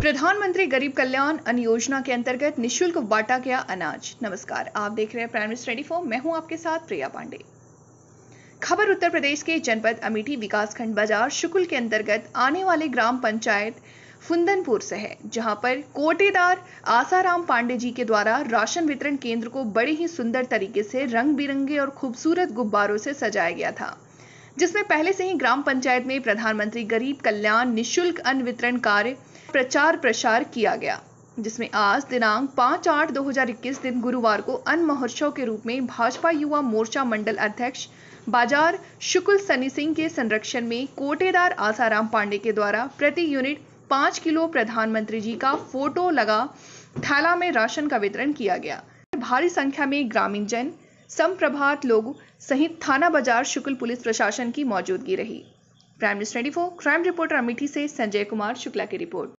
प्रधानमंत्री गरीब कल्याण अन्न योजना के अंतर्गत निशुल्क बांटा गया अनाज नमस्कार आप देख रहे हैं प्राइम मिनिस्टर ट्वेंटी मैं हूं आपके साथ प्रिया पांडे खबर उत्तर प्रदेश के जनपद अमेठी विकासखंड बाजार शुक्ल के अंतर्गत आने वाले ग्राम पंचायत फुंदनपुर से है जहां पर कोटेदार आसाराम पांडे जी के द्वारा राशन वितरण केंद्र को बड़े ही सुंदर तरीके से रंग बिरंगे और खूबसूरत गुब्बारों से सजाया गया था जिसमें पहले से ही ग्राम पंचायत में प्रधानमंत्री गरीब कल्याण निशुल्क अन्न वितरण कार्य प्रचार प्रसार किया गया जिसमें आज दिनांक पाँच आठ 2021 दिन गुरुवार को अन्न महोत्सव के रूप में भाजपा युवा मोर्चा मंडल अध्यक्ष बाजार शुक्ल सनी सिंह के संरक्षण में कोटेदार आसाराम पांडे के द्वारा प्रति यूनिट पाँच किलो प्रधानमंत्री जी का फोटो लगा थैला में राशन का वितरण किया गया भारी संख्या में ग्रामीण जन संप्रभात लोग सहित थाना बाजार शुक्ल पुलिस प्रशासन की मौजूदगी रही prime news twenty crime reporter Amethi से संजय कुमार शुक्ला की रिपोर्ट